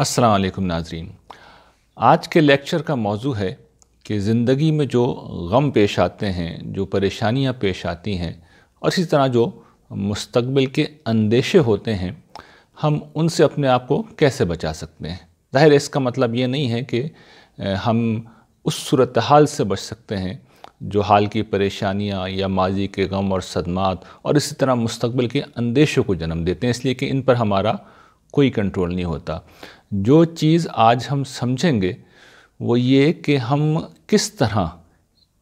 अस्सलाम वालेकुम नाजरीन आज के लेक्चर का मौजू है कि ज़िंदगी में जो गम पेश आते हैं जो परेशानियां पेश आती हैं और इसी तरह जो मुस्तबिल के अंदेशे होते हैं हम उनसे अपने आप को कैसे बचा सकते हैं ज़ाहिर इसका मतलब ये नहीं है कि हम उस सूरत हाल से बच सकते हैं जो हाल की परेशानियां या माजी के गम और सदमात और इसी तरह मुस्तबिल के अंदेशों को जन्म देते हैं इसलिए कि इन पर हमारा कोई कंट्रोल नहीं होता जो चीज़ आज हम समझेंगे वो ये कि हम किस तरह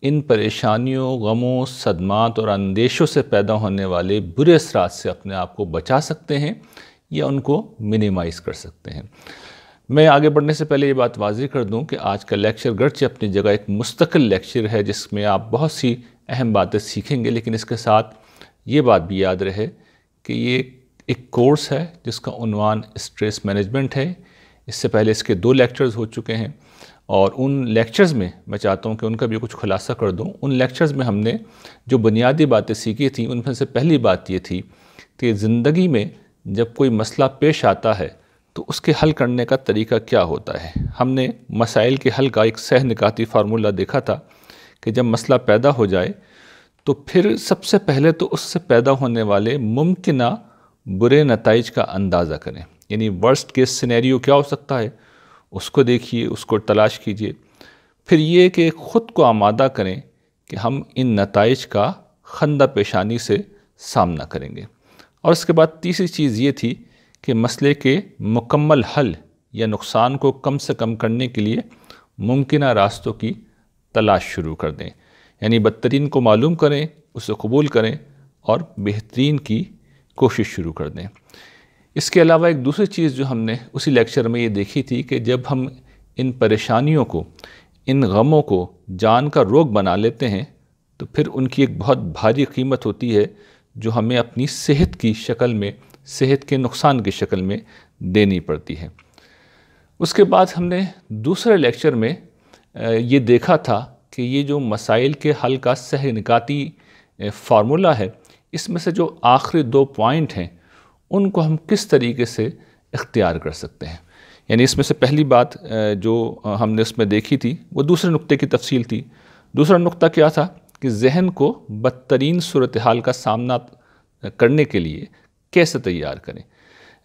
इन परेशानियों गमों सदमात और अंदेशों से पैदा होने वाले बुरे असरात से अपने आप को बचा सकते हैं या उनको मिनिमाइज़ कर सकते हैं मैं आगे बढ़ने से पहले ये बात वाजी कर दूं कि आज का लेक्चर गर्चे अपनी जगह एक मुस्तकिल लेक्चर है जिसमें आप बहुत सी अहम बातें सीखेंगे लेकिन इसके साथ ये बात भी याद रहे कि ये एक कोर्स है जिसका उनवान स्ट्रेस मैनेजमेंट है इससे पहले इसके दो लेक्चर्स हो चुके हैं और उन लेक्चर्स में मैं चाहता हूँ कि उनका भी कुछ खुलासा कर दूँ उन लेक्चर्स में हमने जो बुनियादी बातें सीखी थी उनमें से पहली बात ये थी कि ज़िंदगी में जब कोई मसला पेश आता है तो उसके हल करने का तरीका क्या होता है हमने मसाइल के हल का एक सह निकाती फार्मूला देखा था कि जब मसला पैदा हो जाए तो फिर सबसे पहले तो उससे पैदा होने वाले मुमकिन बुरे नतज का अंदाज़ा करें यानी वर्स्ट केस सिनेरियो क्या हो सकता है उसको देखिए उसको तलाश कीजिए फिर ये कि ख़ुद को आमादा करें कि हम इन नतज का खंदा पेशानी से सामना करेंगे और उसके बाद तीसरी चीज़ ये थी कि मसले के मुकम्मल हल या नुकसान को कम से कम करने के लिए मुमकिन रास्तों की तलाश शुरू कर दें यानी बदतरीन को मालूम करें उसे कबूल करें और बेहतरीन की कोशिश शुरू कर दें इसके अलावा एक दूसरी चीज़ जो हमने उसी लेक्चर में ये देखी थी कि जब हम इन परेशानियों को इन गमों को जान का रोग बना लेते हैं तो फिर उनकी एक बहुत भारी कीमत होती है जो हमें अपनी सेहत की शक्ल में सेहत के नुकसान की शक्ल में देनी पड़ती है उसके बाद हमने दूसरे लेक्चर में ये देखा था कि ये जो मसाइल के हल का सह निकाती फार्मूला है इसमें से जो आखिरी दो पॉइंट हैं उनको हम किस तरीके से इख्तियार कर सकते हैं यानी इसमें से पहली बात जो हमने उसमें देखी थी वो दूसरे नुक्ते की तफसील थी दूसरा नुक्ता क्या था कि जहन को बदतरीन सूरत हाल का सामना करने के लिए कैसे तैयार करें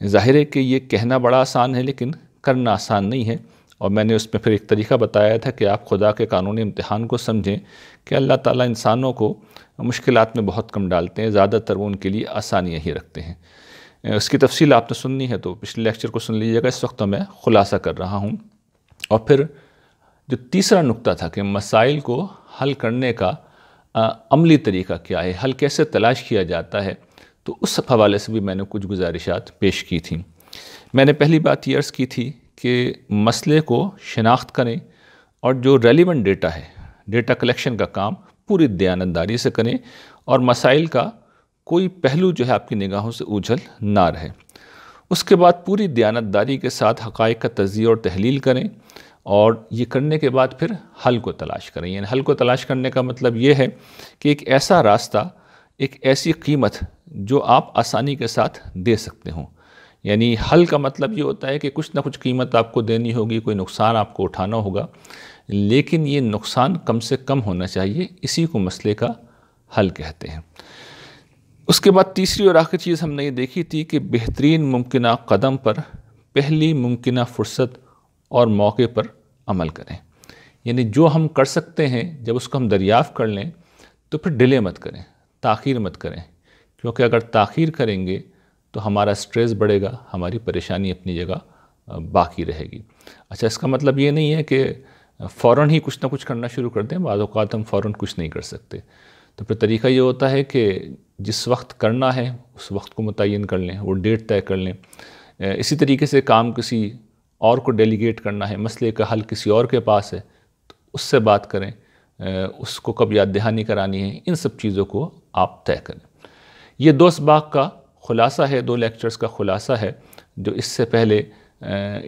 ज़ाहिर है कि ये कहना बड़ा आसान है लेकिन करना आसान नहीं है और मैंने उसमें फिर एक तरीका बताया था कि आप खुदा के कानूनी इम्तहान को समझें कि अल्लाह ताला इंसानों को मुश्किलात में बहुत कम डालते हैं ज़्यादातर वो उनके लिए आसानियाँ ही रखते हैं उसकी तफसील आपने सुननी है तो पिछले लेक्चर को सुन लीजिएगा इस वक्त मैं खुलासा कर रहा हूँ और फिर जो तीसरा नुक्ता था कि मसाइल को हल करने का अमली तरीका क्या है हल कैसे तलाश किया जाता है तो उस हवाले से भी मैंने कुछ गुजारिशात पेश की थी मैंने पहली बात ये अर्ज़ की थी कि मसले को शनाख्त करें और जो रेलिवेंट डेटा है डेटा कलेक्शन का काम पूरी दयानंदारी से करें और मसाइल का कोई पहलू जो है आपकी निगाहों से उझल ना रहे उसके बाद पूरी दयानतदारी के साथ हक़ाइक का तजिया और तहलील करें और ये करने के बाद फिर हल को तलाश करें यानी हल को तलाश करने का मतलब ये है कि एक ऐसा रास्ता एक ऐसी कीमत जो आप आसानी के साथ दे सकते हो यानी हल का मतलब ये होता है कि कुछ ना कुछ कीमत आपको देनी होगी कोई नुकसान आपको उठाना होगा लेकिन ये नुकसान कम से कम होना चाहिए इसी को मसले का हल कहते हैं उसके बाद तीसरी और आखिरी चीज़ हमने ये देखी थी कि बेहतरीन मुमकिन कदम पर पहली मुमकिन फ़ुर्सत और मौके पर अमल करें यानी जो हम कर सकते हैं जब उसको हम दरियाफ़ कर लें तो फिर डिले मत करें तखिर मत करें क्योंकि अगर ताखिर करेंगे तो हमारा स्ट्रेस बढ़ेगा हमारी परेशानी अपनी जगह बाकी रहेगी अच्छा इसका मतलब ये नहीं है कि फ़ौर ही कुछ ना कुछ करना शुरू कर दें बाद हम फ़ौर कुछ नहीं कर सकते तो फिर तरीका ये होता है कि जिस वक्त करना है उस वक्त को मुतन कर लें वो डेट तय कर लें इसी तरीके से काम किसी और को डेलीगेट करना है मसले का हल किसी और के पास है तो उससे बात करें उसको कब याद दहानी करानी है इन सब चीज़ों को आप तय करें ये दो सबाक का ख़ुलासा है दो लेक्चर्स का ख़ुलासा है जो इससे पहले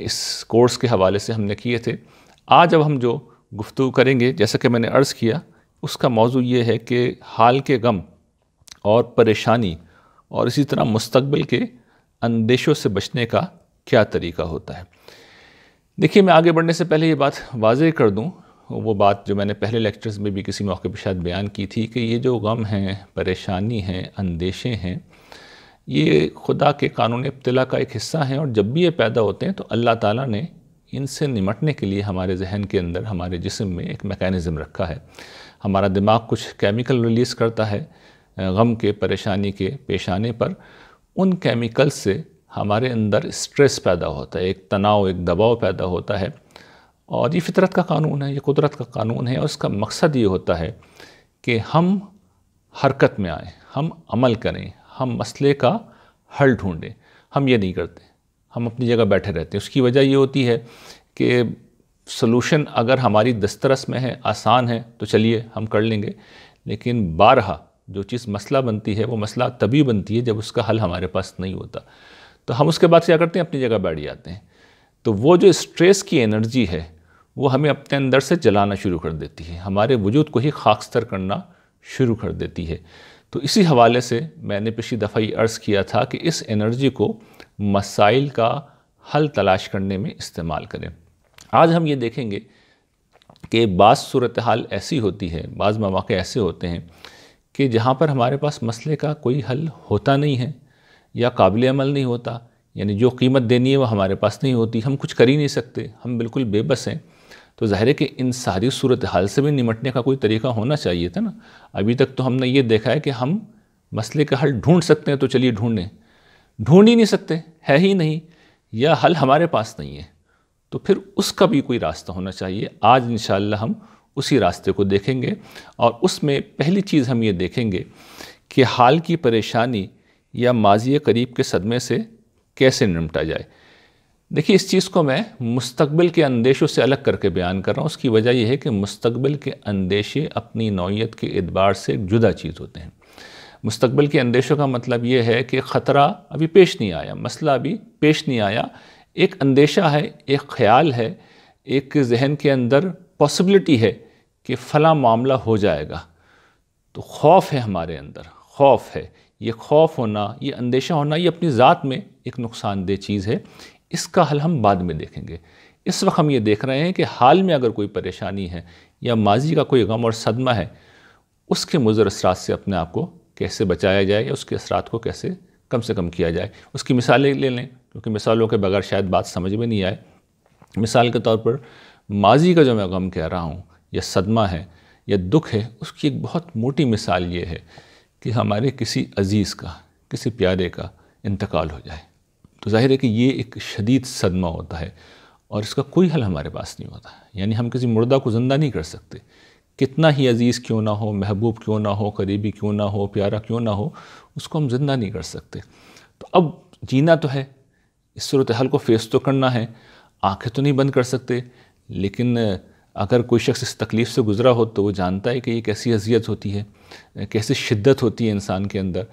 इस कोर्स के हवाले से हमने किए थे आज अब हम जो गुफ्तु करेंगे जैसा कि मैंने अर्ज़ किया उसका मौजू ये है कि हाल के गम और परेशानी और इसी तरह मुस्तबिल के अंदेशों से बचने का क्या तरीका होता है देखिए मैं आगे बढ़ने से पहले ये बात वाजे कर दूँ वो बात जो मैंने पहले लेक्चर्स में भी किसी मौके पर शायद बयान की थी कि ये जो गम हैं परेशानी हैं अंदेशे हैं ये खुदा के कानून इब्तला का एक हिस्सा हैं और जब भी ये पैदा होते हैं तो अल्लाह ताला ने इनसे निमटने के लिए हमारे जहन के अंदर हमारे जिसम में एक मेकैनिज़म रखा है हमारा दिमाग कुछ केमिकल रिलीज़ करता है गम के परेशानी के पेश आने पर उन केमिकल्स से हमारे अंदर स्ट्रेस पैदा होता है एक तनाव एक दबाव पैदा होता है और ये फितरत का कानून है ये कुदरत का कानून है और इसका मकसद ये होता है कि हम हरकत में आएँ हम अमल करें हम मसले का हल ढूंढें हम ये नहीं करते हम अपनी जगह बैठे रहते हैं उसकी वजह ये होती है कि सोलूशन अगर हमारी दस्तरस में है आसान है तो चलिए हम कर लेंगे लेकिन बारहा जो चीज़ मसला बनती है वो मसला तभी बनती है जब उसका हल हमारे पास नहीं होता तो हम उसके बाद क्या करते हैं अपनी जगह बैठ जाते हैं तो वो जो स्ट्रेस की एनर्जी है वो हमें अपने अंदर से जलाना शुरू कर देती है हमारे वजूद को ही खाकस्तर करना शुरू कर देती है तो इसी हवाले से मैंने पिछली दफ़ा ये अर्ज़ किया था कि इस एनर्जी को मसाइल का हल तलाश करने में इस्तेमाल करें आज हम ये देखेंगे कि बाज़ सूरत हाल ऐसी होती है बाज़ मौाक़े ऐसे होते हैं कि जहाँ पर हमारे पास मसले का कोई हल होता नहीं है या काबिल अमल नहीं होता यानी जो कीमत देनी है वह हमारे पास नहीं होती हम कुछ कर ही नहीं सकते हम बिल्कुल बेबस हैं तो ज़ाहिर है कि इन सारी सूरत हाल से भी निमटने का कोई तरीका होना चाहिए था ना अभी तक तो हमने ये देखा है कि हम मसले का हल ढूंढ सकते हैं तो चलिए ढूंढें ढूंढ ही नहीं सकते है ही नहीं या हल हमारे पास नहीं है तो फिर उसका भी कोई रास्ता होना चाहिए आज इन हम उसी रास्ते को देखेंगे और उसमें पहली चीज़ हम ये देखेंगे कि हाल की परेशानी या माजी करीब के सदमे से कैसे निमटा जाए देखिए इस चीज़ को मैं मुस्तबिल के अंदेशों से अलग करके बयान कर रहा हूँ उसकी वजह यह है कि मुस्तबिल के अंदेशे अपनी नौीयत के एतबार से जुदा चीज़ होते हैं मुस्तबिल के अंदेशों का मतलब ये है कि ख़तरा अभी पेश नहीं आया मसला अभी पेश नहीं आया एक अंदेशा है एक ख्याल है एक जहन के अंदर पॉसिबिलिटी है कि फ़ला मामला हो जाएगा तो खौफ है हमारे अंदर खौफ है ये खौफ होना ये अंदेशा होना ये अपनी ज़ात में एक नुकसानदेह चीज़ है इसका हल हम बाद में देखेंगे इस वक्त हम ये देख रहे हैं कि हाल में अगर कोई परेशानी है या माजी का कोई गम और सदमा है उसके मुजर असरात से अपने आप को कैसे बचाया जाए या उसके असरात को कैसे कम से कम किया जाए उसकी मिसालें ले लें क्योंकि मिसालों के बगैर शायद बात समझ में नहीं आए मिसाल के तौर पर माजी का जो मैं गम कह रहा हूँ या सदमा है या दुख है उसकी एक बहुत मोटी मिसाल ये है कि हमारे किसी अज़ीज़ का किसी प्यारे का इंतकाल हो जाए तो जाहिर है कि ये एक शदीद सदमा होता है और इसका कोई हल हमारे पास नहीं होता यानी हम किसी मुर्दा को ज़िंदा नहीं कर सकते कितना ही अज़ीज़ क्यों ना हो महबूब क्यों ना हो करीबी क्यों ना हो प्यारा क्यों ना हो उसको हम ज़िंदा नहीं कर सकते तो अब जीना तो है इस सूरत हाल को फेस तो करना है आंखें तो नहीं बंद कर सकते लेकिन अगर कोई शख्स इस तकलीफ़ से गुज़रा हो तो वो जानता है कि ये कैसी अजियत होती है कैसी शिद्दत होती है इंसान के अंदर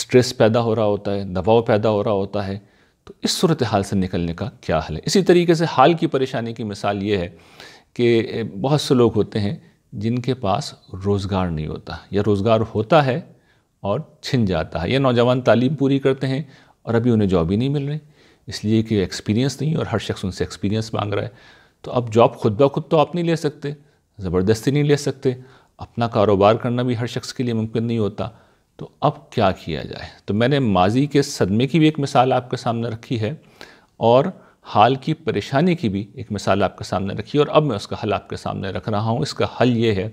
स्ट्रेस पैदा हो रहा होता है दबाव पैदा हो रहा होता है तो इस सूरत हाल से निकलने का क्या हल है इसी तरीके से हाल की परेशानी की मिसाल ये है कि बहुत से लोग होते हैं जिनके पास रोज़गार नहीं होता या रोज़गार होता है और छिन जाता है या नौजवान तालीम पूरी करते हैं और अभी उन्हें जॉब ही नहीं मिल रही इसलिए कि एक्सपीरियंस नहीं और हर शख्स उनसे एक्सपीरियंस मांग रहा है तो अब जॉब खुद ब खुद तो आप नहीं ले सकते ज़बरदस्ती नहीं ले सकते अपना कारोबार करना भी हर शख्स के लिए मुमकिन नहीं होता तो अब क्या किया जाए तो मैंने माजी के सदमे की भी एक मिसाल आपके सामने रखी है और हाल की परेशानी की भी एक मिसाल आपके सामने रखी है और अब मैं उसका हल आपके सामने रख रहा हूँ इसका हल ये है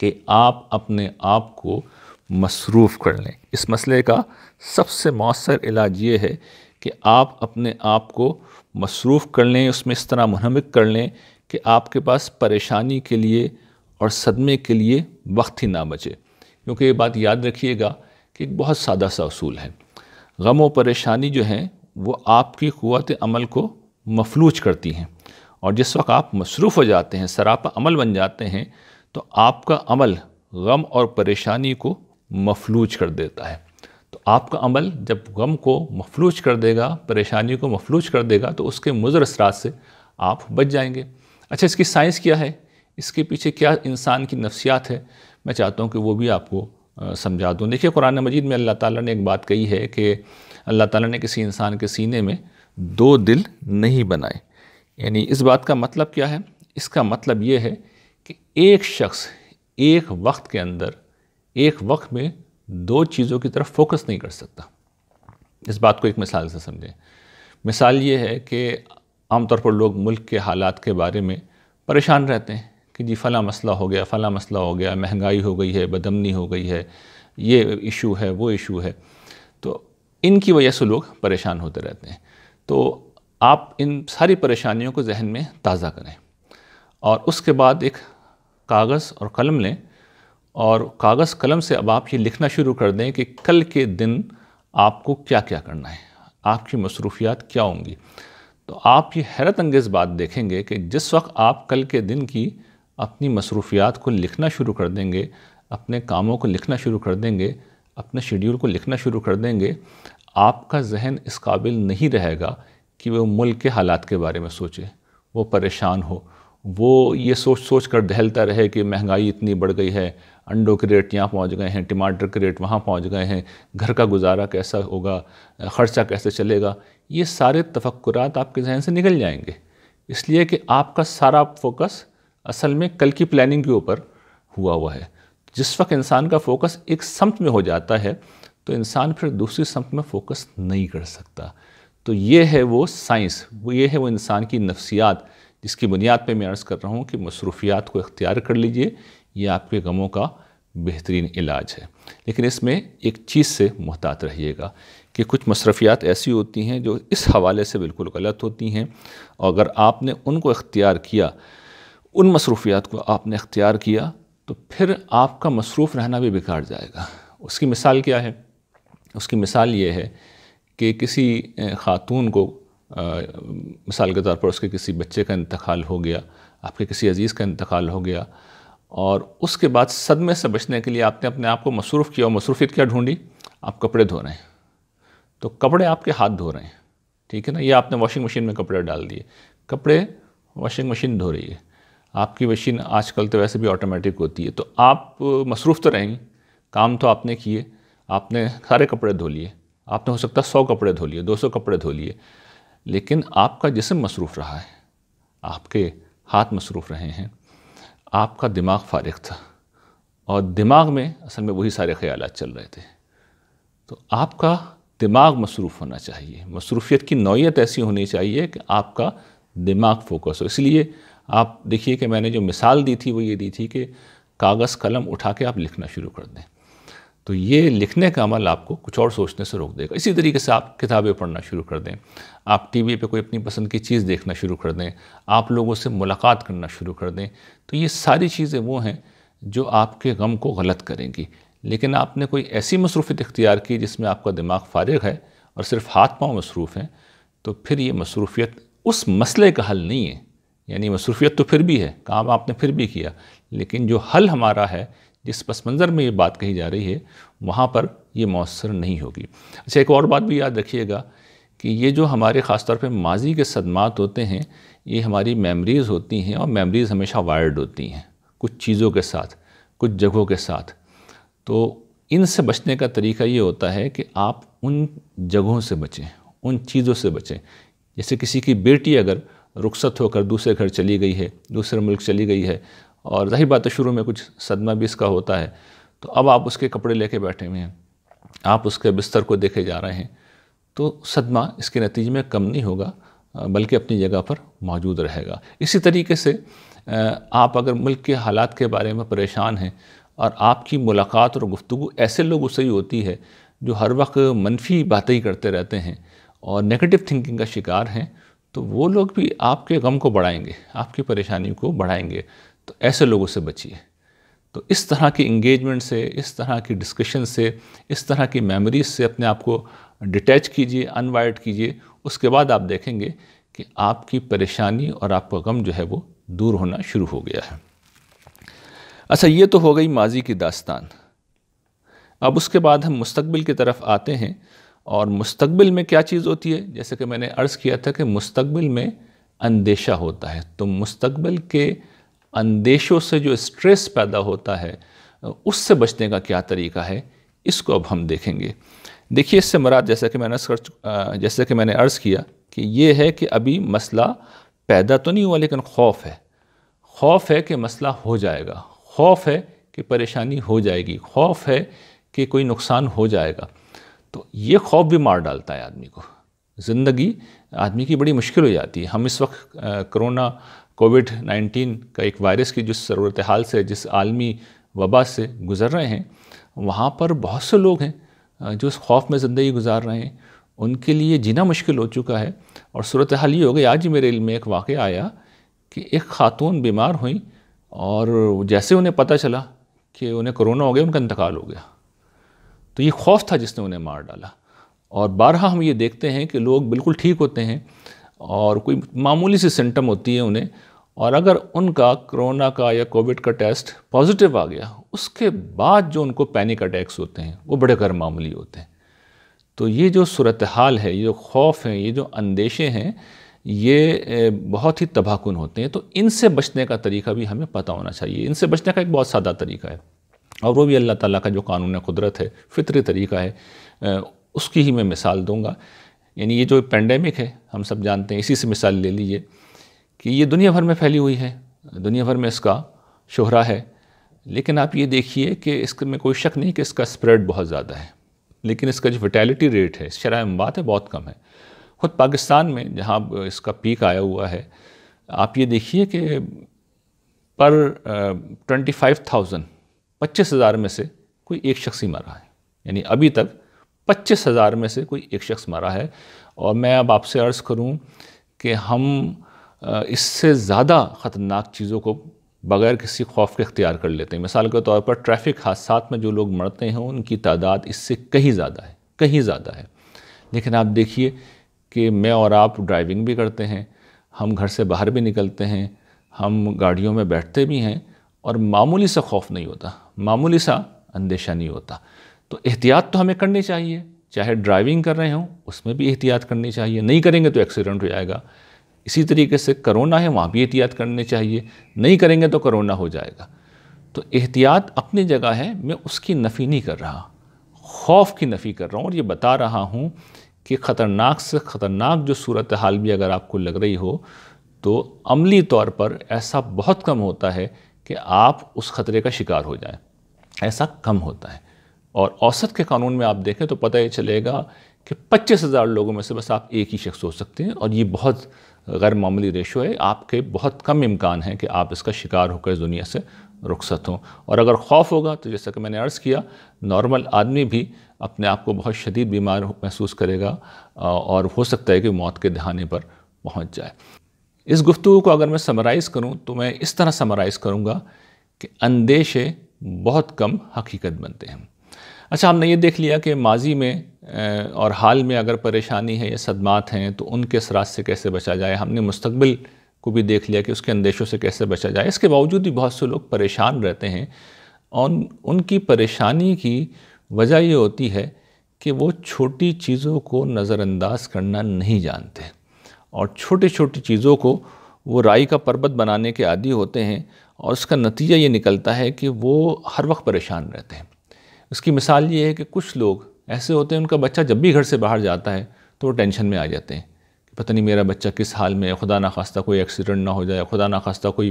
कि आप अपने आप को मसरूफ़ कर लें इस मसले का सबसे मौसर इलाज ये है कि आप अपने आप को मसरूफ़ कर लें उसमें इस तरह मुनहमिक कर लें कि आपके पास परेशानी के लिए और सदमे के लिए वक्त ही ना बचे क्योंकि ये बात याद रखिएगा कि एक बहुत सादा सा असूल है गम व परेशानी जो है वो आपकी क़वत अमल को मफलूज करती हैं और जिस वक्त आप मसरूफ़ हो जाते हैं सरापा अमल बन जाते हैं तो आपका अमल गम और परेशानी को मफलूज कर देता है आपका अमल जब गम को मफलूज कर देगा परेशानी को मफलूज कर देगा तो उसके मुजर असरात से आप बच जाएंगे अच्छा इसकी साइंस क्या है इसके पीछे क्या इंसान की नफसियात है मैं चाहता हूँ कि वो भी आपको समझा दूँ देखिए कुरान मजीद में अल्लाह ताला ने एक बात कही है कि अल्लाह ताला ने किसी इंसान के सीने में दो दिल नहीं बनाए यानी इस बात का मतलब क्या है इसका मतलब ये है कि एक शख्स एक वक्त के अंदर एक वक्त में दो चीज़ों की तरफ फोकस नहीं कर सकता इस बात को एक मिसाल से समझें मिसाल ये है कि आमतौर पर लोग मुल्क के हालात के बारे में परेशान रहते हैं कि जी फ़ला मसला हो गया फ़ला मसला हो गया महंगाई हो गई है बदमनी हो गई है ये इशू है वो इशू है तो इनकी वजह से लोग परेशान होते रहते हैं तो आप इन सारी परेशानियों को जहन में ताज़ा करें और उसके बाद एक कागज़ और कलम लें और कागज़ कलम से अब आप ये लिखना शुरू कर दें कि कल के दिन आपको क्या क्या करना है आपकी मसरूफियात क्या होंगी तो आप ये हैरत अंगेज़ बात देखेंगे कि जिस वक्त आप कल के दिन की अपनी मसरूफियात को लिखना शुरू कर देंगे अपने कामों को लिखना शुरू कर देंगे अपने शेड्यूल को लिखना शुरू कर देंगे आपका जहन इस काबिल नहीं रहेगा कि वो मुल्क के हालात के बारे में सोचे वो परेशान हो वो ये सोच सोच कर दहलता रहे कि महंगाई इतनी बढ़ गई है अंडों के रेट यहाँ पहुँच गए हैं टमाटर के रेट वहाँ पहुँच गए हैं घर का गुजारा कैसा होगा ख़र्चा कैसे चलेगा ये सारे तफक्रात आपके जहन से निकल जाएंगे इसलिए कि आपका सारा फोकस असल में कल की प्लानिंग के ऊपर हुआ हुआ है जिस वक्त इंसान का फोकस एक समत में हो जाता है तो इंसान फिर दूसरी समत में फोकस नहीं कर सकता तो ये है वो साइंस वो ये है वो इंसान की नफसियात जिसकी बुनियाद पे मैं अर्ज़ कर रहा हूँ कि मसरूफियात को इख्तियार कर लीजिए ये आपके गमों का बेहतरीन इलाज है लेकिन इसमें एक चीज़ से मुहतात रहिएगा कि कुछ मसरफियात ऐसी होती हैं जो इस हवाले से बिल्कुल गलत होती हैं और अगर आपने उनको इख्तियार किया उन मसरूफियात को आपने इख्तियार किया तो फिर आपका मसरूफ़ रहना भी बिगाड़ जाएगा उसकी मिसाल क्या है उसकी मिसाल ये है कि किसी ख़ातून को आ, मिसाल के तौर पर उसके किसी बच्चे का इंतकाल हो गया आपके किसी अज़ीज़ का इंतकाल हो गया और उसके बाद सदमे से बचने के लिए आपने अपने आप को मसरूफ़ किया और मसरूफियत क्या ढूंढी आप कपड़े धो रहे हैं तो कपड़े आपके हाथ धो रहे हैं ठीक है ना ये आपने वॉशिंग मशीन में कपड़े डाल दिए कपड़े वॉशिंग मशीन धो रही है आपकी मशीन आजकल तो वैसे भी ऑटोमेटिक होती है तो आप मसरूफ़ तो रहेंगी काम तो आपने किए आपने सारे कपड़े धो लिए आपने हो सकता है सौ कपड़े धो लिए दो सौ कपड़े धो लिए लेकिन आपका जिसम मसरूफ़ रहा है आपके हाथ मसरूफ़ रहे हैं आपका दिमाग फारग था और दिमाग में असल में वही सारे ख्याल चल रहे थे तो आपका दिमाग मसरूफ़ होना चाहिए मसरूफियत की नौीयत ऐसी होनी चाहिए कि आपका दिमाग फोकस हो इसलिए आप देखिए कि मैंने जो मिसाल दी थी वो ये दी थी कि कागज़ कलम उठा के आप लिखना शुरू कर दें तो ये लिखने का अमल आपको कुछ और सोचने से रोक देगा इसी तरीके से आप किताबें पढ़ना शुरू कर दें आप टीवी पे कोई अपनी पसंद की चीज़ देखना शुरू कर दें आप लोगों से मुलाकात करना शुरू कर दें तो ये सारी चीज़ें वो हैं जो आपके गम को गलत करेंगी लेकिन आपने कोई ऐसी मसरूफियत इख्तियार की जिसमें आपका दिमाग फारग है और सिर्फ हाथ पाँव मसरूफ़ हैं तो फिर ये मसरूफियत उस मसले का हल नहीं है यानी मसरूफियत तो फिर भी है काम आपने फिर भी किया लेकिन जो हल हमारा है जिस पस मंज़र में ये बात कही जा रही है वहाँ पर ये मौसर नहीं होगी अच्छा एक और बात भी याद रखिएगा कि ये जो हमारे ख़ास तौर पे माजी के सदमात होते हैं ये हमारी मेमरीज़ होती हैं और मेमरीज हमेशा वायर्ड होती हैं कुछ चीज़ों के साथ कुछ जगहों के साथ तो इनसे बचने का तरीका ये होता है कि आप उन जगहों से बचें उन चीज़ों से बचें जैसे किसी की बेटी अगर रुखसत होकर दूसरे घर चली गई है दूसरे मुल्क चली गई है और जाहिर बात है शुरू में कुछ सदमा भी इसका होता है तो अब आप उसके कपड़े लेके बैठे हुए हैं आप उसके बिस्तर को देखे जा रहे हैं तो सदमा इसके नतीजे में कम नहीं होगा बल्कि अपनी जगह पर मौजूद रहेगा इसी तरीके से आप अगर मुल्क के हालात के बारे में परेशान हैं और आपकी मुलाकात और गुफ्तु ऐसे लोगों से ही होती है जो हर वक्त मनफी बातें ही करते रहते हैं और नेगेटिव थिंकिंग का शिकार हैं तो वो लोग भी आपके गम को बढ़ाएंगे आपकी परेशानी को बढ़ाएंगे तो ऐसे लोगों से बचिए तो इस तरह की इंगेजमेंट से इस तरह की डिस्कशन से इस तरह की मेमोरीज से अपने आप को डिटैच कीजिए अनवाइड कीजिए उसके बाद आप देखेंगे कि आपकी परेशानी और आपका गम जो है वो दूर होना शुरू हो गया है अच्छा ये तो हो गई माजी की दास्तान अब उसके बाद हम मुस्तबिल की तरफ आते हैं और मुस्तबिल में क्या चीज़ होती है जैसे कि मैंने अर्ज़ किया था कि मुस्तबिल में अंदेशा होता है तो मुस्तबिल के अंदेशों से जो स्ट्रेस पैदा होता है उससे बचने का क्या तरीका है इसको अब हम देखेंगे देखिए इससे मराद जैसा कि मैंने जैसा कि मैंने अर्ज़ किया कि ये है कि अभी मसला पैदा तो नहीं हुआ लेकिन खौफ है खौफ है कि मसला हो जाएगा खौफ है कि परेशानी हो जाएगी खौफ है कि कोई नुकसान हो जाएगा तो ये खौफ भी मार डालता है आदमी को ज़िंदगी आदमी की बड़ी मुश्किल हो जाती है हम इस वक्त कोरोना कोविड 19 का एक वायरस की जिस सूरत हाल से जिस आलमी वबा से गुज़र रहे हैं वहाँ पर बहुत से लोग हैं जो इस खौफ में ज़िंदगी गुजार रहे हैं उनके लिए जीना मुश्किल हो चुका है और सूरत हाल ये हो गई आज ही मेरे इल्म में एक वाक़ आया कि एक खातून बीमार हुई और जैसे उन्हें पता चला कि उन्हें कोरोना हो गया उनका इंतकाल हो गया तो ये खौफ था जिसने उन्हें मार डाला और बारहा हम ये देखते हैं कि लोग बिल्कुल ठीक होते हैं और कोई मामूली सी सिम्टम होती है उन्हें और अगर उनका कोरोना का या कोविड का टेस्ट पॉजिटिव आ गया उसके बाद जो उनको पैनिक अटैक्स होते हैं वो बड़े गैर मामूली होते हैं तो ये जो सूरत हाल है ये जो खौफ है ये जो अंदेशे हैं ये बहुत ही तबाहकुन होते हैं तो इनसे बचने का तरीका भी हमें पता होना चाहिए इनसे बचने का एक बहुत सादा तरीका है और वो भी अल्लाह ताला का जो कानून कुदरत है फितरी तरीका है उसकी ही मैं मिसाल दूंगा यानी ये जो पेंडेमिक है हम सब जानते हैं इसी से मिसाल ले लीजिए कि ये दुनिया भर में फैली हुई है दुनिया भर में इसका शोहरा है लेकिन आप ये देखिए कि इसके में कोई शक नहीं कि इसका स्प्रेड बहुत ज़्यादा है लेकिन इसका जो विटैलिटी रेट है शराय बात है बहुत कम है ख़ुद पाकिस्तान में जहाँ इसका पीक आया हुआ है आप ये देखिए कि पर ट्वेंटी फाइव थाउजेंड पच्चीस हज़ार में से कोई एक शख्स ही मारा है यानी अभी तक पच्चीस हज़ार में से कोई एक शख्स मारा है और मैं अब आपसे अर्ज़ करूँ कि हम इससे ज़्यादा ख़तरनाक चीज़ों को बगैर किसी खौफ के अख्तियार कर लेते हैं मिसाल के तौर पर ट्रैफिक हादसा में जो लोग मरते हैं उनकी तादाद इससे कहीं ज़्यादा है कहीं ज़्यादा है लेकिन आप देखिए कि मैं और आप ड्राइविंग भी करते हैं हम घर से बाहर भी निकलते हैं हम गाड़ियों में बैठते भी हैं और मामूली सा खौफ नहीं होता मामूली सा अंदेशा नहीं होता तो एहतियात तो हमें करनी चाहिए चाहे ड्राइविंग कर रहे हों उसमें भी एहतियात करनी चाहिए नहीं करेंगे तो एक्सीडेंट हो जाएगा इसी तरीके से करोना है वहाँ भी एहतियात करनी चाहिए नहीं करेंगे तो करोना हो जाएगा तो एहतियात अपनी जगह है मैं उसकी नफ़ी नहीं कर रहा खौफ की नफ़ी कर रहा हूँ और ये बता रहा हूँ कि ख़तरनाक से ख़तरनाक जो सूरत हाल भी अगर आपको लग रही हो तो अमली तौर पर ऐसा बहुत कम होता है कि आप उस ख़तरे का शिकार हो जाएं ऐसा कम होता है और औसत के कानून में आप देखें तो पता ही चलेगा कि पच्चीस हज़ार लोगों में से बस आप एक ही शख्स हो सकते हैं और ये बहुत गैर मामूली रेशो है आपके बहुत कम इम्कान है कि आप इसका शिकार होकर इस दुनिया से रुखसत हों और अगर खौफ होगा तो जैसा कि मैंने अर्ज़ किया नॉर्मल आदमी भी अपने आप को बहुत शदीद बीमार महसूस करेगा और हो सकता है कि मौत के दहाने पर पहुँच जाए इस गुफ्तु को अगर मैं समराइज़ करूँ तो मैं इस तरह समराइज़ करूँगा कि अंदेशे बहुत कम हकीकत बनते हैं अच्छा हमने ये देख लिया कि माजी में और हाल में अगर परेशानी है या सदमात हैं तो उनके असरात से कैसे बचा जाए हमने मुस्तबिल को भी देख लिया कि उसके अंदेशों से कैसे बचा जाए इसके बावजूद भी बहुत से लोग परेशान रहते हैं और उनकी परेशानी की वजह ये होती है कि वो छोटी चीज़ों को नज़रअंदाज करना नहीं जानते और छोटी छोटी चीज़ों को वो राई का पर्वत बनाने के आदि होते हैं और उसका नतीजा ये निकलता है कि वो हर वक्त परेशान रहते हैं इसकी मिसाल ये है कि कुछ लोग ऐसे होते हैं उनका बच्चा जब भी घर से बाहर जाता है तो वो टेंशन में आ जाते हैं कि पता नहीं मेरा बच्चा किस हाल में है खुदा ना खास्ता कोई एक्सीडेंट ना हो जाए खुदा ना खास्ता कोई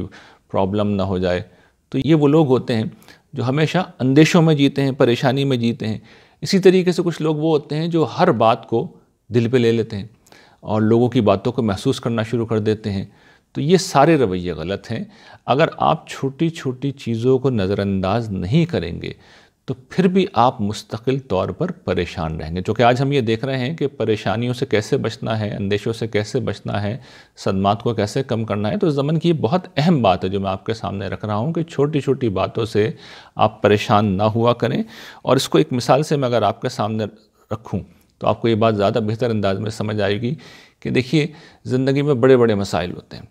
प्रॉब्लम ना हो जाए तो ये वो लोग होते हैं जो हमेशा अंदेशों में जीते हैं परेशानी में जीते हैं इसी तरीके से कुछ लोग वो होते हैं जो हर बात को दिल पर ले लेते हैं और लोगों की बातों को महसूस करना शुरू कर देते हैं तो ये सारे रवैये गलत हैं अगर आप छोटी छोटी चीज़ों को नज़रअंदाज नहीं करेंगे तो फिर भी आप मुस्तकिल तौर पर परेशान रहेंगे चूँकि आज हम ये देख रहे हैं कि परेशानियों से कैसे बचना है अंदेशों से कैसे बचना है सदमात को कैसे कम करना है तो ज़मन की बहुत अहम बात है जो मैं आपके सामने रख रहा हूँ कि छोटी छोटी बातों से आप परेशान ना हुआ करें और इसको एक मिसाल से मैं अगर आपके सामने रखूँ तो आपको ये बात ज़्यादा बेहतर अंदाज में समझ आएगी कि देखिए ज़िंदगी में बड़े बड़े मसाइल होते हैं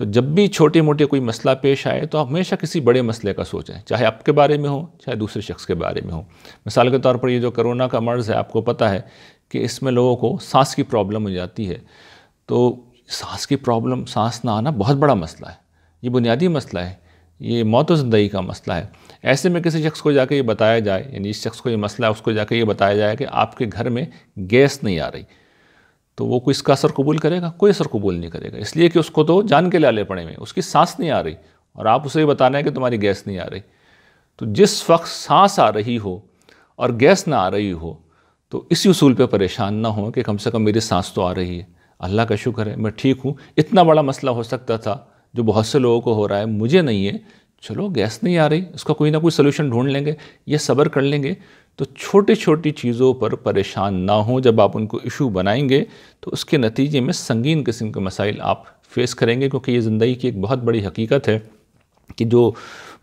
तो जब भी छोटे मोटे कोई मसला पेश आए तो आप हमेशा किसी बड़े मसले का सोचें चाहे आपके बारे में हो चाहे दूसरे शख्स के बारे में हो मिसाल के तौर पर ये जो कोरोना का मर्ज़ है आपको पता है कि इसमें लोगों को सांस की प्रॉब्लम हो जाती है तो सांस की प्रॉब्लम सांस ना आना बहुत बड़ा मसला है ये बुनियादी मसला है ये मौत ज़िंदगी का मसला है ऐसे में किसी शख्स को जाकर ये बताया जाए यानी इस शख्स को ये मसला है उसको जाकर ये बताया जाए कि आपके घर में गैस नहीं आ रही तो वो कोई इसका असर कबूल करेगा कोई असर कबूल नहीं करेगा इसलिए कि उसको तो जान के लाले पड़े में उसकी सांस नहीं आ रही और आप उसे बताना है कि तुम्हारी गैस नहीं आ रही तो जिस वक्त सांस आ रही हो और गैस ना आ रही हो तो इसी उसूल पे परेशान ना हो कि कम से कम मेरी सांस तो आ रही है अल्लाह का शुक्र है मैं ठीक हूँ इतना बड़ा मसला हो सकता था जो बहुत से लोगों को हो रहा है मुझे नहीं है चलो गैस नहीं आ रही उसका कोई ना कोई सोल्यूशन ढूंढ लेंगे ये सब्र कर लेंगे तो छोटी छोटी चीज़ों पर परेशान ना हो जब आप उनको इशू बनाएंगे तो उसके नतीजे में संगीन किस्म के मसाइल आप फेस करेंगे क्योंकि ये ज़िंदगी की एक बहुत बड़ी हकीकत है कि जो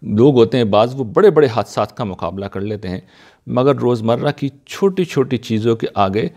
लोग होते हैं बाज़ वो बड़े बड़े हादसा का मुकाबला कर लेते हैं मगर रोज़मर्रा की छोटी छोटी चीज़ों के आगे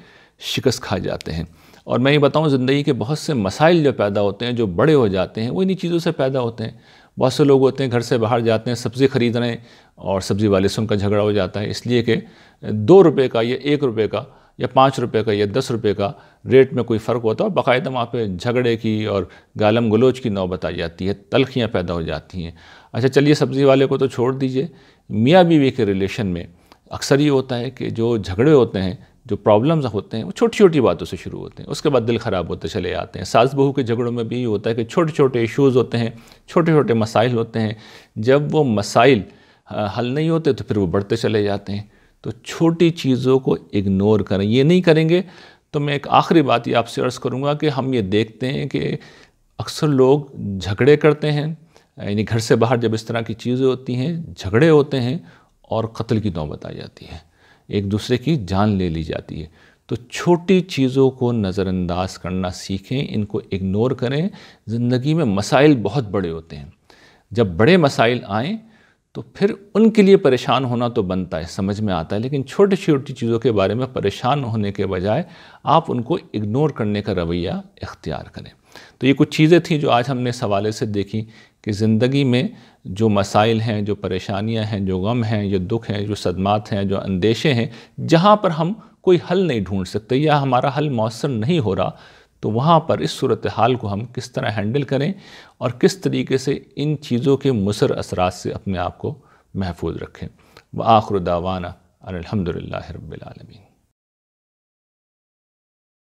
शिकस्त खा जाते हैं और मैं ये बताऊँ ज़िंदगी के बहुत से मसाइल जो पैदा होते हैं जो बड़े हो जाते हैं वो इन्हीं चीज़ों से पैदा होते हैं बहुत से लोग होते हैं घर से बाहर जाते हैं सब्ज़ी ख़रीद रहे हैं और सब्ज़ी वाले से उनका झगड़ा हो जाता है इसलिए कि दो रुपये का या एक रुपये का या पाँच रुपये का या दस रुपये का रेट में कोई फ़र्क होता है और बाकायदा वहाँ पे झगड़े की और गालम गलोच की नौबत आ जाती है तलखियाँ पैदा हो जाती हैं अच्छा चलिए सब्ज़ी वाले को तो छोड़ दीजिए मियाँ बीवी के रिलेशन में अक्सर ये होता है कि जो झगड़े होते हैं जो प्रॉब्लम्स होते हैं वो छोटी छोटी बातों से शुरू होते हैं उसके बाद दिल ख़राब होते चले आते हैं सास बहू के झगड़ों में भी ये होता है कि छोटे छोटे इश्यूज़ होते हैं छोटे छोटे मसाइल होते हैं जब वो मसाइल हल नहीं होते तो फिर वो बढ़ते चले जाते हैं तो छोटी चीज़ों को इग्नोर करें ये नहीं करेंगे तो मैं एक आखिरी बात ये आपसे अर्ज़ करूँगा कि हम ये देखते हैं कि अक्सर लोग झगड़े करते हैं यानी घर से बाहर जब इस तरह की चीज़ें होती हैं झगड़े होते हैं और कत्ल की नौबत आ जाती है एक दूसरे की जान ले ली जाती है तो छोटी चीज़ों को नज़रअंदाज करना सीखें इनको इग्नोर करें ज़िंदगी में मसाइल बहुत बड़े होते हैं जब बड़े मसाइल आएँ तो फिर उनके लिए परेशान होना तो बनता है समझ में आता है लेकिन छोटी छोटी चीज़ों के बारे में परेशान होने के बजाय आप उनको इग्नोर करने का रवैया इख्तियार करें तो ये कुछ चीज़ें थी जो आज हमने सवाले से देखी कि ज़िंदगी में जो मसाइल हैं जो परेशानियां हैं जो गम हैं जो दुख हैं जो सदमात हैं जो अंदेशे हैं जहाँ पर हम कोई हल नहीं ढूंढ सकते या हमारा हल मौसर नहीं हो रहा तो वहाँ पर इस सूरत हाल को हम किस तरह हैंडल करें और किस तरीके से इन चीज़ों के मुसर असरात से अपने आप को महफूज रखें व आखिर दावाना अलहमदिल्ला रबालमीन